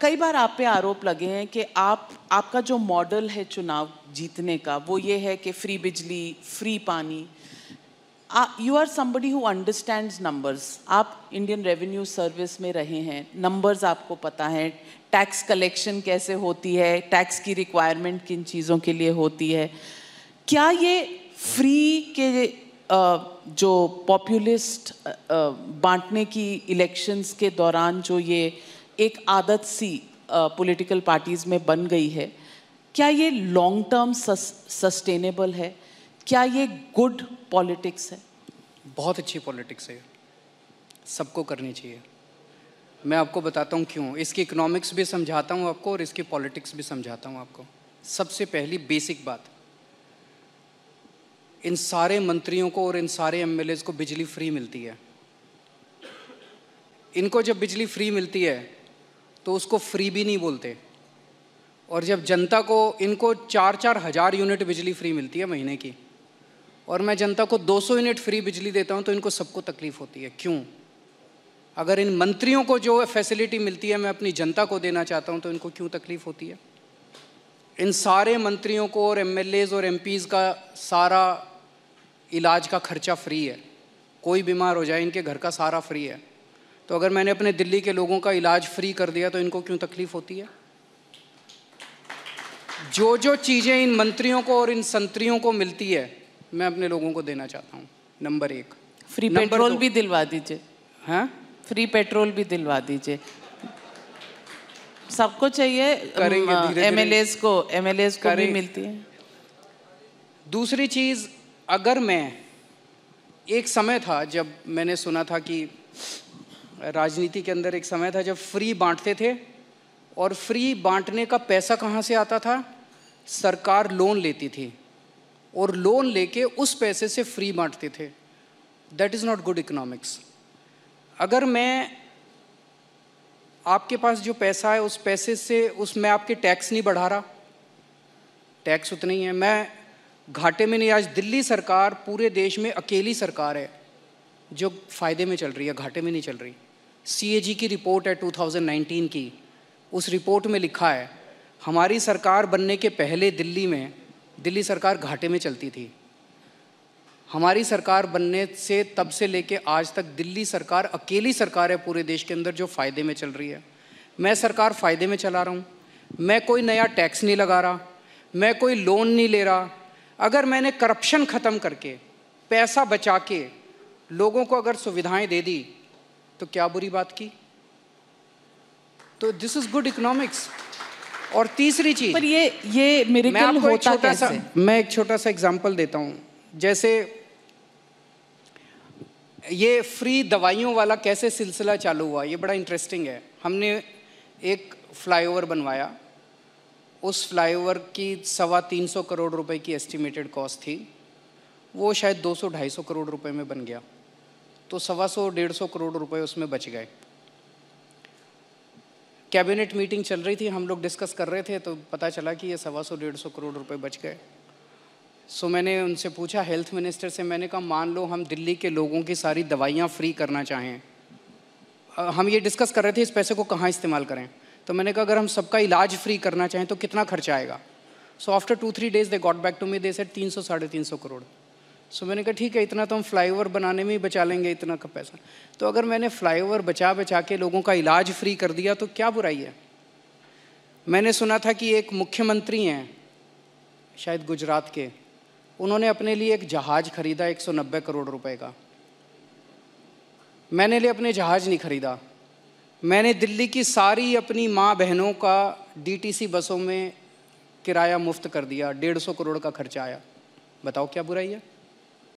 कई बार आप पे आरोप लगे हैं कि आप आपका जो मॉडल है चुनाव जीतने का वो ये है कि फ्री बिजली फ्री पानी you are somebody who understand numbers आप इंडियन रेवेन्यू सर्विस में रहे हैं नंबर्स आपको पता है टैक्स कलेक्शन कैसे होती है टैक्स की रिक्वायरमेंट किन चीज़ों के लिए होती है क्या ये फ्री के जो पॉपुलिस्ट बांटने की इलेक्शंस के दौरान जो ये एक आदत सी पॉलिटिकल पार्टीज में बन गई है क्या ये लॉन्ग टर्म सस्टेनेबल है क्या ये गुड पॉलिटिक्स है बहुत अच्छी पॉलिटिक्स है सबको करनी चाहिए मैं आपको बताता हूँ क्यों इसकी इकोनॉमिक्स भी समझाता हूँ आपको और इसकी पॉलिटिक्स भी समझाता हूँ आपको सबसे पहली बेसिक बात इन सारे मंत्रियों को और इन सारे एम को बिजली फ्री मिलती है इनको जब बिजली फ्री मिलती है तो उसको फ्री भी नहीं बोलते और जब जनता को इनको चार चार हज़ार यूनिट बिजली फ्री मिलती है महीने की और मैं जनता को 200 यूनिट फ्री बिजली देता हूँ तो इनको सबको तकलीफ़ होती है क्यों अगर इन मंत्रियों को जो फैसिलिटी मिलती है मैं अपनी जनता को देना चाहता हूँ तो इनको क्यों तकलीफ़ होती है इन सारे मंत्रियों को और एम और एम का सारा इलाज का खर्चा फ्री है कोई बीमार हो जाए इनके घर का सारा फ्री है तो अगर मैंने अपने दिल्ली के लोगों का इलाज फ्री कर दिया तो इनको क्यों तकलीफ होती है जो जो चीज़ें इन मंत्रियों को और इन संतरियों को मिलती है मैं अपने लोगों को देना चाहता हूँ नंबर एक हाँ? फ्री पेट्रोल भी दिलवा दीजिए हैं फ्री पेट्रोल भी दिलवा दीजिए सबको चाहिए एम एल को एम एल को भी मिलती है दूसरी चीज़ अगर मैं एक समय था जब मैंने सुना था कि राजनीति के अंदर एक समय था जब फ्री बांटते थे और फ्री बांटने का पैसा कहाँ से आता था सरकार लोन लेती थी और लोन लेके उस पैसे से फ्री बांटते थे that is not good economics अगर मैं आपके पास जो पैसा है उस पैसे से उस मैं आपके टैक्स नहीं बढ़ा रहा टैक्स उतने ही है मैं घाटे में नहीं आज दिल्ली सरकार पूरे देश में अकेली सरकार है जो फायदे में चल रही है घाटे में नहीं चल रही सीएजी की रिपोर्ट है 2019 की उस रिपोर्ट में लिखा है हमारी सरकार बनने के पहले दिल्ली में दिल्ली सरकार घाटे में चलती थी हमारी सरकार बनने से तब से लेके आज तक दिल्ली सरकार अकेली सरकार है पूरे देश के अंदर जो फ़ायदे में चल रही है मैं सरकार फ़ायदे में चला रहा हूँ मैं कोई नया टैक्स नहीं लगा रहा मैं कोई लोन नहीं ले रहा अगर मैंने करप्शन ख़त्म करके पैसा बचा के लोगों को अगर सुविधाएं दे दी तो क्या बुरी बात की तो दिस इज गुड इकोनॉमिक्स और तीसरी चीज पर ये ये मेरे मैं आपको होता एक छोटा सा मैं एक छोटा सा एग्जांपल देता हूँ जैसे ये फ्री दवाइयों वाला कैसे सिलसिला चालू हुआ ये बड़ा इंटरेस्टिंग है हमने एक फ्लाईओवर बनवाया उस फ्लाईओवर की सवा तीन सौ करोड़ रुपए की एस्टिमेटेड कॉस्ट थी वो शायद दो सौ ढाई सौ करोड़ रुपए में बन गया तो सवा सौ डेढ़ सौ करोड़ रुपए उसमें बच गए कैबिनेट मीटिंग चल रही थी हम लोग डिस्कस कर रहे थे तो पता चला कि ये सवा सौ डेढ़ सौ करोड़ रुपए बच गए सो मैंने उनसे पूछा हेल्थ मिनिस्टर से मैंने कहा मान लो हम दिल्ली के लोगों की सारी दवाइयाँ फ्री करना चाहें हम ये डिस्कस कर रहे थे इस पैसे को कहाँ इस्तेमाल करें तो मैंने कहा अगर हम सबका इलाज फ्री करना चाहें तो कितना खर्चा आएगा so after two three days they got back to me they set तीन सौ साढ़े तीन सौ करोड़ सो मैंने कहा ठीक है इतना तो हम फ्लाईओवर बनाने में ही बचा लेंगे इतना का पैसा तो अगर मैंने फ्लाईओवर बचा बचा के लोगों का इलाज फ्री कर दिया तो क्या बुराई है मैंने सुना था कि एक मुख्यमंत्री हैं शायद गुजरात के उन्होंने अपने लिए एक जहाज़ खरीदा 190 करोड़ रुपए का मैंने लिए अपने जहाज़ नहीं खरीदा मैंने दिल्ली की सारी अपनी माँ बहनों का डीटीसी बसों में किराया मुफ्त कर दिया डेढ़ सौ करोड़ का खर्चा आया बताओ क्या बुराई है